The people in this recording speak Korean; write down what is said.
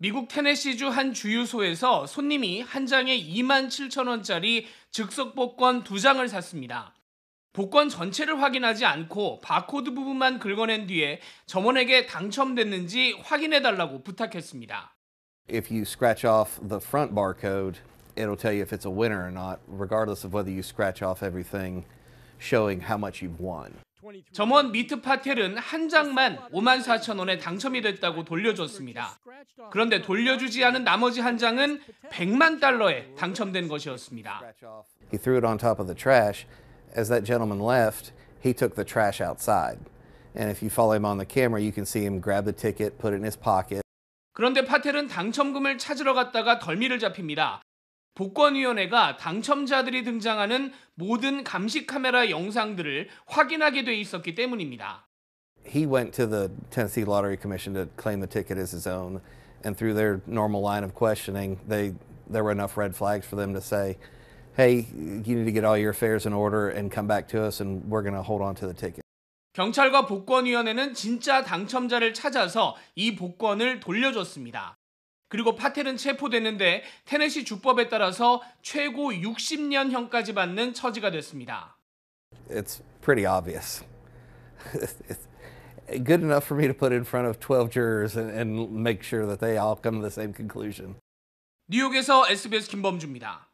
미국 테네시주 한 주유소에서 손님이 한 장에 2만 7천 원짜리 즉석 복권 두 장을 샀습니다. 복권 전체를 확인하지 않고 바코드 부분만 긁어낸 뒤에 점원에게 당첨됐는지 확인해 달라고 부탁했습니다. If you scratch off the front barcode, it'll tell you if it's a winner or not, regardless of whether you scratch off everything showing how much you've won. 점원 미트 파텔은 한 장만 5만 4천 원에 당첨이 됐다고 돌려줬습니다. 그런데 돌려주지 않은 나머지 한 장은 100만 달러에 당첨된 것이었습니다. He threw it on top of the trash. As that gentleman left, he took the trash outside. And if you follow him on the camera, you can see him grab the ticket, put it in his pocket. 그런데 파텔은 당첨금을 찾으러 갔다가 덜미를 잡힙니다. 복권위원회가 당첨자들이 등장하는 모든 감시 카메라 영상들을 확인하게 돼 있었기 때문입니다. He went to the Tennessee Lottery Commission to claim the ticket as his own, and through their normal line of questioning, they there were enough red flags for them to say, "Hey, you need to get all your affairs in order and come back to us, and we're going to hold on to the ticket." 경찰과 복권위원회는 진짜 당첨자를 찾아서 이 복권을 돌려줬습니다. 그리고 파텔은 체포됐는데 테네시 주법에 따라서 최고 60년형까지 받는 처지가 됐습니다. It's pretty obvious. It's good enough for me to put in front of 12 jurors and, and make sure that they all come to the same conclusion. 뉴욕에서 SBS 김범주입니다.